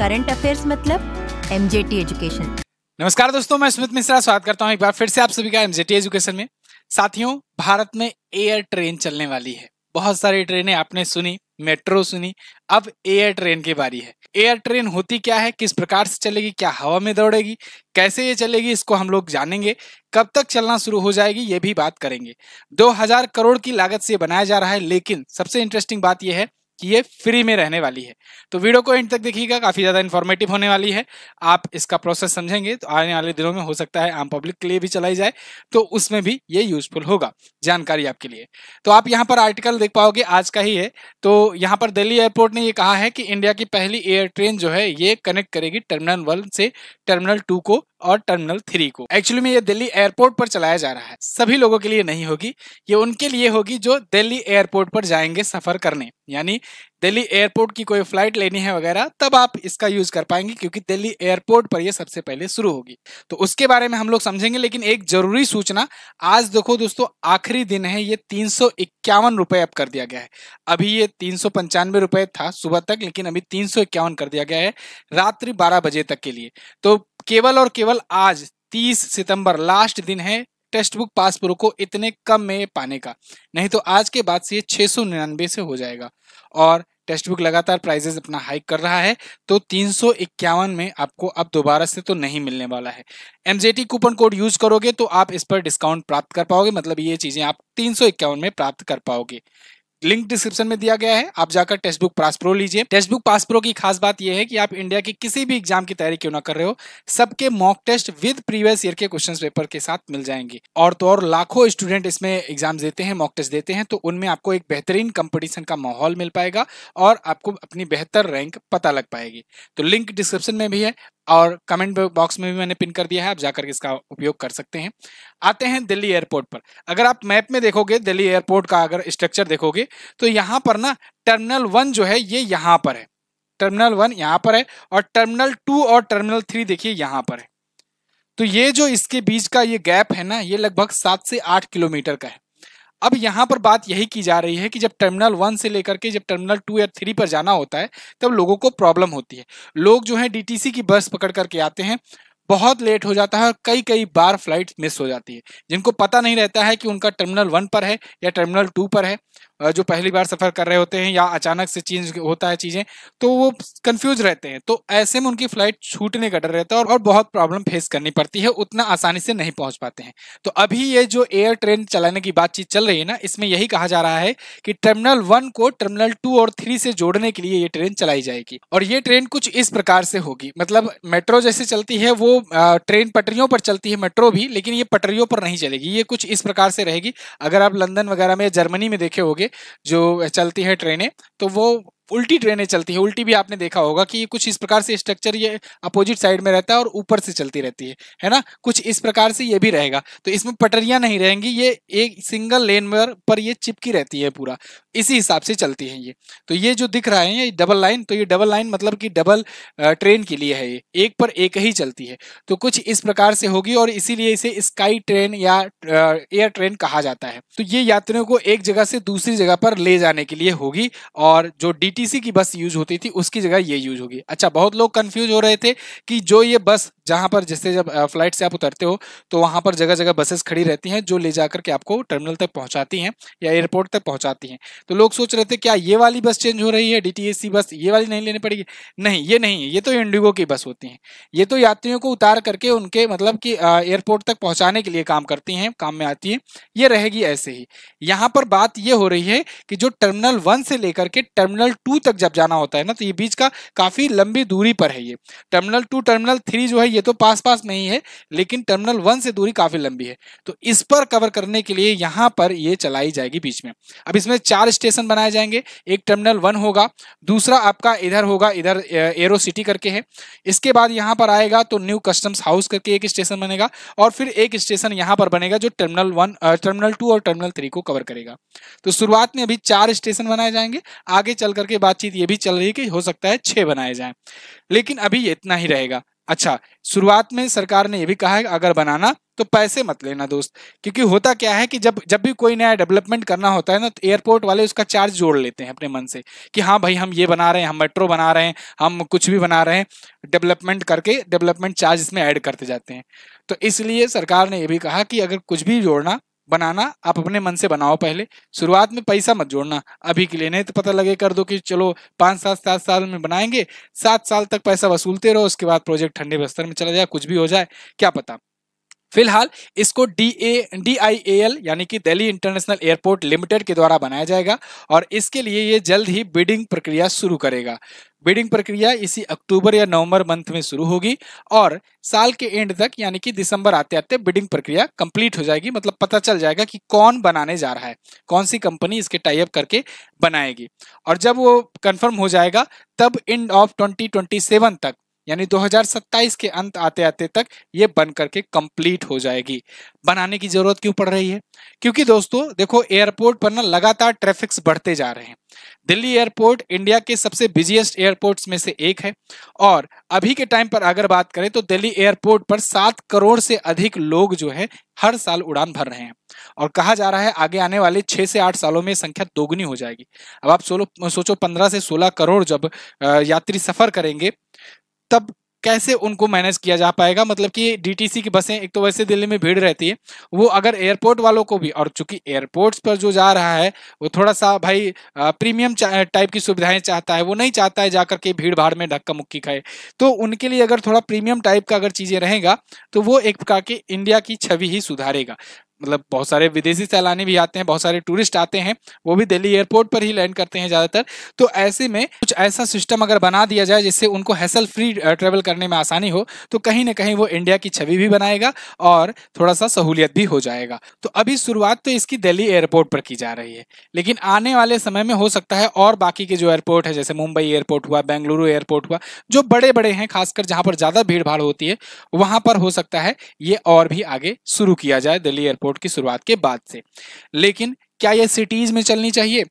current affairs मतलब MJT education नमस्कार दोस्तों मैं सुमित मिश्रा स्वागत करता हूं एक बार फिर से आप सभी का एमजेटी एजुकेशन में साथियों भारत में एयर ट्रेन चलने वाली है बहुत सारी ट्रेनें आपने सुनी मेट्रो सुनी अब एयर ट्रेन की बारी है एयर ट्रेन होती क्या है किस प्रकार से चलेगी क्या हवा में दौड़ेगी कैसे ये चलेगी इसको हम लोग जानेंगे कब तक चलना शुरू हो जाएगी ये भी बात करेंगे 2000 करोड़ की लागत से बनाया जा रहा है लेकिन सबसे इंटरेस्टिंग बात यह है कि ये फ्री में रहने वाली है तो वीडियो को एंड तक देखिएगा काफ़ी ज़्यादा इन्फॉर्मेटिव होने वाली है आप इसका प्रोसेस समझेंगे तो आने वाले दिनों में हो सकता है आम पब्लिक के लिए भी चलाई जाए तो उसमें भी ये यूजफुल होगा जानकारी आपके लिए तो आप यहाँ पर आर्टिकल देख पाओगे आज का ही है तो यहाँ पर दिल्ली एयरपोर्ट ने ये कहा है कि इंडिया की पहली एयर ट्रेन जो है ये कनेक्ट करेगी टर्मिनल वन से टर्मिनल टू को और टर्मिनल थ्री को एक्चुअली में ये दिल्ली एयरपोर्ट पर चलाया जा रहा है सभी लोगों के लिए नहीं होगी ये उनके लिए होगी जो दिल्ली एयरपोर्ट पर जाएंगे सफर करने यानी दिल्ली एयरपोर्ट की कोई फ्लाइट लेनी है वगैरह तब आप इसका यूज कर पाएंगे क्योंकि दिल्ली एयरपोर्ट पर यह सबसे पहले शुरू होगी तो उसके बारे में हम लोग समझेंगे लेकिन एक जरूरी सूचना आज देखो दोस्तों आखिरी दिन है ये तीन सौ इक्यावन रुपए अब कर दिया गया है अभी ये तीन सौ पंचानवे रुपए था सुबह तक लेकिन अभी तीन सौ इक्यावन कर दिया गया है रात्रि बारह बजे तक के लिए तो केवल और केवल आज 30 सितंबर लास्ट दिन है टेक्स्ट बुक पास प्रो को इतने कम में पाने का नहीं तो आज के बाद से ये छः सौ निन्यानवे से हो जाएगा और टेक्स्ट बुक लगातार प्राइजेस अपना हाइक कर रहा है तो तीन सौ इक्यावन में आपको अब दोबारा से तो नहीं मिलने वाला है एमजेटी कूपन कोड यूज करोगे तो आप इस पर डिस्काउंट प्राप्त कर पाओगे मतलब ये चीजें आप तीन में प्राप्त कर पाओगे लिंक डिस्क्रिप्शन में दिया गया है आप जाकर टेक्स्ट बुक पास प्रो लीजिए टेक्स्ट बुक पास प्रो की खास बात यह है कि आप इंडिया के किसी भी एग्जाम की तैयारी क्यों ना कर रहे हो सबके mock test with previous year के क्वेश्चन पेपर के साथ मिल जाएंगे और तो और लाखों स्टूडेंट इसमें एग्जाम देते हैं मॉक टेस्ट देते हैं तो उनमें आपको एक बेहतरीन कम्पिटिशन का माहौल मिल पाएगा और आपको अपनी बेहतर रैंक पता लग पाएगी तो लिंक डिस्क्रिप्शन में भी है और कमेंट बॉक्स में भी मैंने पिन कर दिया है आप जाकर इसका उपयोग कर सकते हैं आते हैं दिल्ली एयरपोर्ट पर अगर आप मैप में देखोगे दिल्ली एयरपोर्ट का अगर स्ट्रक्चर देखोगे तो यहाँ पर ना टर्मिनल वन जो है ये यहाँ पर है टर्मिनल वन यहाँ पर है और टर्मिनल टू और टर्मिनल थ्री देखिए यहाँ पर है तो ये जो इसके बीच का ये गैप है ना ये लगभग सात से आठ किलोमीटर का है अब यहाँ पर बात यही की जा रही है कि जब टर्मिनल वन से लेकर के जब टर्मिनल टू या थ्री पर जाना होता है तब लोगों को प्रॉब्लम होती है लोग जो है डीटीसी की बस पकड़ करके आते हैं बहुत लेट हो जाता है और कई कई बार फ्लाइट मिस हो जाती है जिनको पता नहीं रहता है कि उनका टर्मिनल वन पर है या टर्मिनल टू पर है जो पहली बार सफ़र कर रहे होते हैं या अचानक से चेंज होता है चीज़ें तो वो कंफ्यूज रहते हैं तो ऐसे में उनकी फ्लाइट छूटने का डर रहता है और बहुत प्रॉब्लम फेस करनी पड़ती है उतना आसानी से नहीं पहुंच पाते हैं तो अभी ये जो एयर ट्रेन चलाने की बातचीत चल रही है ना इसमें यही कहा जा रहा है कि टर्मिनल वन को टर्मिनल टू और थ्री से जोड़ने के लिए ये ट्रेन चलाई जाएगी और ये ट्रेन कुछ इस प्रकार से होगी मतलब मेट्रो जैसे चलती है वो ट्रेन पटरियों पर चलती है मेट्रो भी लेकिन ये पटरियों पर नहीं चलेगी ये कुछ इस प्रकार से रहेगी अगर आप लंदन वगैरह में जर्मनी में देखे होगे जो चलती है ट्रेनें तो वो उल्टी ट्रेनें चलती हैं उल्टी भी आपने देखा होगा कि कुछ इस प्रकार से स्ट्रक्चर ये अपोजिट साइड में रहता है और ऊपर से चलती रहती है है ना कुछ इस प्रकार से ये भी रहेगा तो इसमें पटरियां नहीं रहेंगी ये एक सिंगल लेन पर ये चिपकी रहती है पूरा इसी हिसाब से चलती हैं ये तो ये जो दिख रहा है ये डबल लाइन तो ये डबल लाइन मतलब कि डबल ट्रेन के लिए है ये एक पर एक ही चलती है तो कुछ इस प्रकार से होगी और इसीलिए इसे स्काई ट्रेन या एयर ट्रेन कहा जाता है तो ये यात्रियों को एक जगह से दूसरी जगह पर ले जाने के लिए होगी और जो डी की बस यूज होती थी उसकी जगह ये यूज होगी अच्छा बहुत लोग कंफ्यूज हो रहे थे कि जो ये बस जहाँ पर जैसे जब फ्लाइट से आप उतरते हो तो वहाँ पर जगह जगह बसेस खड़ी रहती हैं जो ले जा के आपको टर्मिनल तक पहुँचाती हैं या एयरपोर्ट तक पहुँचाती हैं तो लोग सोच रहे थे क्या ये वाली बस चेंज हो रही है डी बस ये वाली नहीं लेनी पड़ेगी नहीं ये नहीं है ये तो इंडिगो की बस होती हैं ये तो यात्रियों को उतार करके उनके मतलब कि एयरपोर्ट तक पहुंचाने के लिए काम करती हैं काम में आती है ये रहेगी ऐसे ही यहाँ पर बात ये हो रही है कि जो टर्मिनल वन से लेकर के टर्मिनल टू तक जब जाना होता है ना तो ये बीच का काफी लंबी दूरी पर है ये टर्मिनल टू टर्मिनल थ्री जो है ये तो पास पास नहीं है लेकिन टर्मिनल वन से दूरी काफी लंबी है तो इस पर कवर करने के लिए यहाँ पर ये चलाई जाएगी बीच में अब इसमें चार स्टेशन बनाए जाएंगे एक टर्मिनल वन होगा दूसरा आपका इधर होगा इधर एरो सिटी करके है इसके बाद यहाँ पर आएगा तो न्यू कस्टम्स हाउस करके एक स्टेशन बनेगा और फिर एक स्टेशन यहाँ पर बनेगा जो टर्मिनल वन टर्मिनल टू और टर्मिनल थ्री को कवर करेगा तो शुरुआत में अभी चार स्टेशन बनाए जाएंगे आगे चल करके बातचीत ये भी चल रही है कि हो सकता है छः बनाए जाए लेकिन अभी इतना ही रहेगा अच्छा शुरुआत में सरकार ने यह भी कहा है अगर बनाना तो पैसे मत लेना दोस्त क्योंकि होता क्या है कि जब जब भी कोई नया डेवलपमेंट करना होता है ना तो एयरपोर्ट वाले उसका चार्ज जोड़ लेते हैं अपने मन से कि हाँ भाई हम ये बना रहे हैं हम मेट्रो बना रहे हैं हम कुछ भी बना रहे हैं डेवलपमेंट करके डेवलपमेंट चार्ज इसमें ऐड करते जाते हैं तो इसलिए सरकार ने यह भी कहा कि अगर कुछ भी जोड़ना बनाना आप अपने मन से बनाओ पहले शुरुआत में पैसा मत जोड़ना अभी के लिए नहीं तो पता लगे कर दो कि चलो पाँच सात सात साल में बनाएंगे सात साल तक पैसा वसूलते रहो उसके बाद प्रोजेक्ट ठंडे बस्तर में चला जाए कुछ भी हो जाए क्या पता फिलहाल इसको D A D I A L यानी कि दिल्ली इंटरनेशनल एयरपोर्ट लिमिटेड के द्वारा बनाया जाएगा और इसके लिए ये जल्द ही बिडिंग प्रक्रिया शुरू करेगा बिडिंग प्रक्रिया इसी अक्टूबर या नवंबर मंथ में शुरू होगी और साल के एंड तक यानी कि दिसंबर आते आते बिडिंग प्रक्रिया कंप्लीट हो जाएगी मतलब पता चल जाएगा कि कौन बनाने जा रहा है कौन सी कंपनी इसके टाइप करके बनाएगी और जब वो कंफर्म हो जाएगा तब एंड ऑफ 2027 तक यानी 2027 के अंत आते आते तक ये बन करके कंप्लीट हो जाएगी बनाने की जरूरत क्यों पड़ रही है क्योंकि दोस्तों देखो एयरपोर्ट पर ना लगातार ट्रैफिक्स बढ़ते जा रहे हैं दिल्ली एयरपोर्ट इंडिया के सबसे बिजिएस्ट एयरपोर्ट्स में से एक है और अभी के टाइम पर अगर बात करें तो दिल्ली एयरपोर्ट पर सात करोड़ से अधिक लोग जो है हर साल उड़ान भर रहे हैं और कहा जा रहा है आगे आने वाले छह से आठ सालों में संख्या दोगुनी हो जाएगी अब आप सोलो सोचो पंद्रह से सोलह करोड़ जब यात्री सफर करेंगे तब कैसे उनको मैनेज किया जा पाएगा मतलब कि डीटीसी की बसें एक तो वैसे दिल्ली में भीड़ रहती है वो अगर एयरपोर्ट वालों को भी और चूंकि एयरपोर्ट्स पर जो जा रहा है वो थोड़ा सा भाई प्रीमियम टाइप की सुविधाएं चाहता है वो नहीं चाहता है जाकर के भीड़ भाड़ में धक्का मुक्की खाए तो उनके लिए अगर थोड़ा प्रीमियम टाइप का अगर चीज़ें रहेगा तो वो एक प्रकार की इंडिया की छवि ही सुधारेगा मतलब बहुत सारे विदेशी सैलानी भी आते हैं बहुत सारे टूरिस्ट आते हैं वो भी दिल्ली एयरपोर्ट पर ही लैंड करते हैं ज़्यादातर तो ऐसे में कुछ ऐसा सिस्टम अगर बना दिया जाए जिससे उनको हैसल फ्री ट्रेवल करने में आसानी हो तो कहीं ना कहीं वो इंडिया की छवि भी बनाएगा और थोड़ा सा सहूलियत भी हो जाएगा तो अभी शुरुआत तो इसकी दिल्ली एयरपोर्ट पर की जा रही है लेकिन आने वाले समय में हो सकता है और बाकी के जो एयरपोर्ट है जैसे मुंबई एयरपोर्ट हुआ बेंगलुरु एयरपोर्ट हुआ जो बड़े बड़े हैं खासकर जहाँ पर ज़्यादा भीड़ होती है वहाँ पर हो सकता है ये और भी आगे शुरू किया जाए दिल्ली एयरपोर्ट बोर्ड की शुरुआत के बाद से लेकिन क्या यह सिटीज में चलनी चाहिए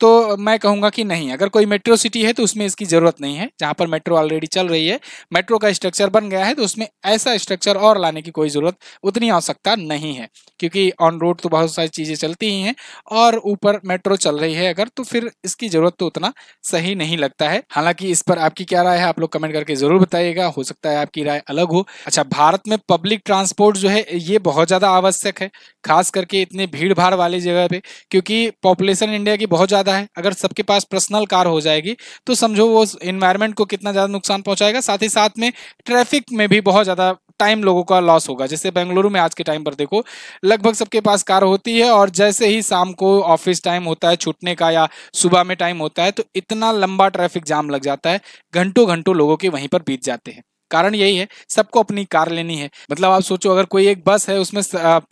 तो मैं कहूंगा कि नहीं अगर कोई मेट्रो सिटी है तो उसमें इसकी ज़रूरत नहीं है जहां पर मेट्रो ऑलरेडी चल रही है मेट्रो का स्ट्रक्चर बन गया है तो उसमें ऐसा स्ट्रक्चर और लाने की कोई ज़रूरत उतनी आवश्यकता नहीं है क्योंकि ऑन रोड तो बहुत सारी चीज़ें चलती ही हैं और ऊपर मेट्रो चल रही है अगर तो फिर इसकी ज़रूरत तो उतना सही नहीं लगता है हालांकि इस पर आपकी क्या राय है आप लोग कमेंट करके ज़रूर बताइएगा हो सकता है आपकी राय अलग हो अच्छा भारत में पब्लिक ट्रांसपोर्ट जो है ये बहुत ज़्यादा आवश्यक है खास करके इतने भीड़ भाड़ वाली जगह पे क्योंकि पॉपुलेशन इंडिया की बहुत ज़्यादा ज़्यादा है अगर सबके पास पर्सनल कार हो जाएगी तो समझो वो इन्वायरमेंट को कितना ज़्यादा नुकसान पहुंचाएगा साथ ही साथ में ट्रैफिक में भी बहुत ज़्यादा टाइम लोगों का लॉस होगा जैसे बेंगलुरु में आज के टाइम पर देखो लगभग सबके पास कार होती है और जैसे ही शाम को ऑफिस टाइम होता है छूटने का या सुबह में टाइम होता है तो इतना लंबा ट्रैफिक जाम लग जाता है घंटों घंटों लोगों के वहीं पर बीत जाते हैं कारण यही है सबको अपनी कार लेनी है मतलब आप सोचो अगर कोई एक बस है उसमें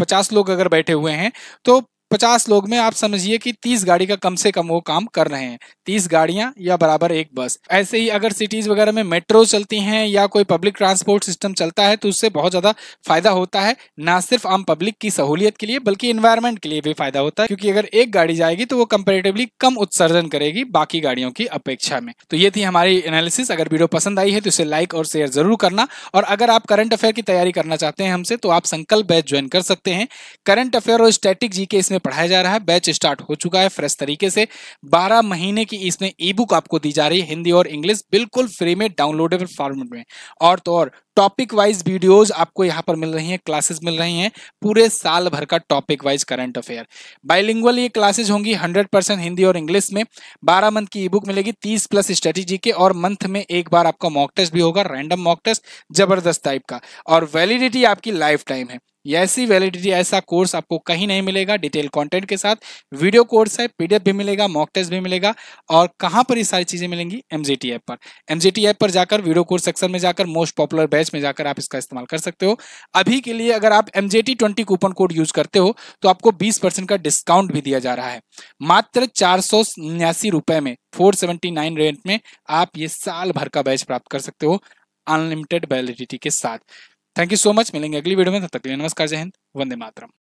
पचास लोग अगर बैठे हुए हैं तो पचास लोग में आप समझिए कि तीस गाड़ी का कम से कम वो काम कर रहे हैं तीस गाड़ियां या बराबर एक बस ऐसे ही अगर सिटीज वगैरह में मेट्रो चलती हैं या कोई पब्लिक ट्रांसपोर्ट सिस्टम चलता है तो उससे बहुत ज्यादा फायदा होता है ना सिर्फ आम पब्लिक की सहूलियत के लिए बल्कि इन्वायरमेंट के लिए भी फायदा होता है क्योंकि अगर एक गाड़ी जाएगी तो वो कंपेरेटिवली कम उत्सर्जन करेगी बाकी गाड़ियों की अपेक्षा में तो ये थी हमारी एनालिसिस अगर वीडियो पसंद आई है तो इसे लाइक और शेयर जरूर करना और अगर आप करंट अफेयर की तैयारी करना चाहते हैं हमसे तो आप संकल्प बैच ज्वाइन कर सकते हैं करंट अफेयर और स्टैटिक जी के इसमें इसमें पढ़ाया जा रहा है बैच स्टार्ट हो चुका है फ्रेश तरीके से 12 महीने की इसमें ई बुक आपको दी जा रही है हिंदी और इंग्लिश बिल्कुल फ्री में डाउनलोडेबल फॉर्मेट में और तो और टॉपिक वाइज वीडियोस आपको यहाँ पर मिल रही हैं क्लासेस मिल रही हैं पूरे साल भर का topic wise current affair bilingual ये क्लासेस होंगी 100 परसेंट हिंदी और इंग्लिश में 12 मंथ की ई बुक मिलेगी 30 प्लस स्ट्रेटेजी के और मंथ में एक बार आपका मॉक टेस्ट भी होगा रैंडम मॉक टेस्ट जबरदस्त टाइप का और वैलिडिटी आपकी लाइफ टाइम है ऐसी वैलिडिटी ऐसा कोर्स आपको कहीं नहीं मिलेगा डिटेल कंटेंट के साथ वीडियो कोर्स है पीडीएफ भी मिलेगा मॉक टेस्ट भी मिलेगा और कहाँ पर ये सारी चीज़ें मिलेंगी एमजीटी ऐप पर एमजीटी ऐप पर जाकर वीडियो कोर्स सेक्शन में जाकर मोस्ट पॉपुलर बैच में जाकर आप इसका इस्तेमाल कर सकते हो अभी के लिए अगर आप M twenty coupon code use करते हो तो आपको बीस का डिस्काउंट भी दिया जा रहा है मात्र चार रुपए में फोर रेंट में आप ये साल भर का बैच प्राप्त कर सकते हो अनलिमिटेड वैलिडिटी के साथ थैंक यू सो मच मिलेंगे अगली वीडियो में तब तक के लिए नमस्कार जय हिंद वंदे मातरम